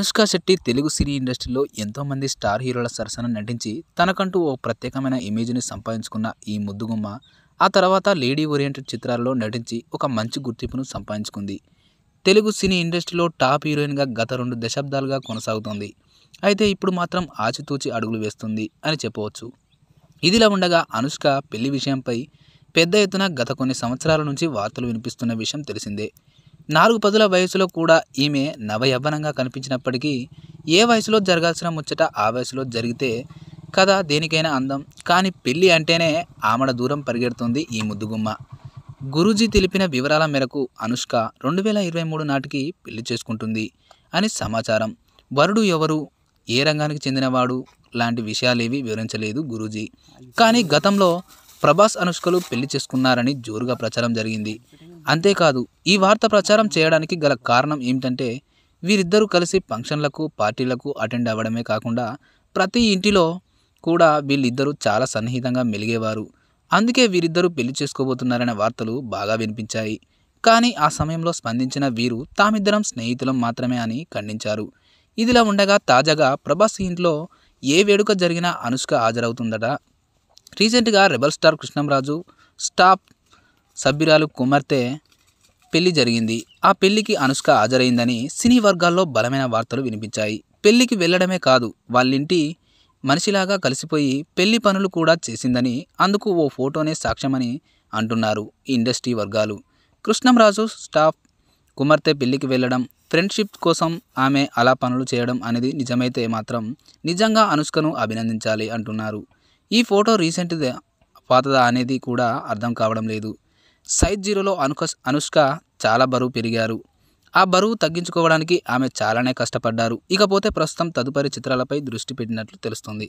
అనుష్క శెట్టి తెలుగు సినీ ఇండస్ట్రీలో ఎంతోమంది స్టార్ హీరోల సరసన నటించి తనకంటూ ఓ ప్రత్యేకమైన ఇమేజ్ని సంపాదించుకున్న ఈ ముద్దుగుమ్మ ఆ తర్వాత లేడీ ఓరియంటెడ్ చిత్రాల్లో నటించి ఒక మంచి గుర్తింపును సంపాదించుకుంది తెలుగు సినీ ఇండస్ట్రీలో టాప్ హీరోయిన్గా గత రెండు దశాబ్దాలుగా కొనసాగుతోంది అయితే ఇప్పుడు మాత్రం ఆచితూచి అడుగులు వేస్తుంది అని చెప్పవచ్చు ఇదిలా ఉండగా అనుష్క పెళ్లి విషయంపై పెద్ద ఎత్తున గత కొన్ని సంవత్సరాల నుంచి వార్తలు వినిపిస్తున్న విషయం తెలిసిందే నాలుగు పదుల వయసులో కూడా ఈమె నవయవ్వనంగా కనిపించినప్పటికీ ఏ వయసులో జరగాల్సిన ముచ్చట ఆ వయసులో జరిగితే కదా దేనికైనా అందం కానీ పెళ్ళి అంటేనే ఆమడ దూరం పరిగెడుతుంది ఈ ముద్దుగుమ్మ గురూజీ తెలిపిన వివరాల మేరకు అనుష్క రెండు వేల ఇరవై మూడు నాటికి పెళ్లి చేసుకుంటుంది అని సమాచారం వరుడు ఎవరు ఏ రంగానికి చెందినవాడు లాంటి విషయాలేవి వివరించలేదు గురూజీ కానీ గతంలో ప్రభాస్ అనుష్కలు పెళ్లి చేసుకున్నారని జోరుగా ప్రచారం జరిగింది అంతేకాదు ఈ వార్త ప్రచారం చేయడానికి గల కారణం ఏమిటంటే వీరిద్దరూ కలిసి ఫంక్షన్లకు పార్టీలకు అటెండ్ అవ్వడమే కాకుండా ప్రతి ఇంటిలో కూడా వీళ్ళిద్దరూ చాలా సన్నిహితంగా మెలిగేవారు అందుకే వీరిద్దరూ పెళ్లి చేసుకోబోతున్నారనే వార్తలు బాగా వినిపించాయి కానీ ఆ సమయంలో స్పందించిన వీరు తామిద్దరం స్నేహితులం మాత్రమే అని ఖండించారు ఇదిలా ఉండగా తాజాగా ప్రభాస్ ఇంట్లో ఏ వేడుక జరిగినా అనుష్క హాజరవుతుందట రీసెంట్గా రెబల్ స్టార్ కృష్ణంరాజు స్టాప్ సభ్యురాలు కుమార్తె పెళ్లి జరిగింది ఆ పెళ్లికి అనుష్క హాజరైందని సినీ వర్గాల్లో బలమైన వార్తలు వినిపించాయి పెళ్లికి వెళ్లడమే కాదు వాళ్ళింటి మనిషిలాగా కలిసిపోయి పెళ్లి పనులు కూడా చేసిందని అందుకు ఓ ఫోటోనే సాక్ష్యమని అంటున్నారు ఇండస్ట్రీ వర్గాలు కృష్ణంరాజు స్టాఫ్ కుమార్తె పెళ్లికి వెళ్ళడం ఫ్రెండ్షిప్ కోసం ఆమె అలా పనులు చేయడం అనేది నిజమైతే మాత్రం నిజంగా అనుష్కను అభినందించాలి అంటున్నారు ఈ ఫోటో రీసెంట్ పాతదా అనేది కూడా అర్థం కావడం లేదు సైజ్ జీరోలో అనుక అనుష్క చాలా బరువు పెరిగారు ఆ బరువు తగ్గించుకోవడానికి ఆమె చాలానే కష్టపడ్డారు ఇకపోతే ప్రస్తుతం తదుపరి చిత్రాలపై దృష్టి పెట్టినట్లు తెలుస్తుంది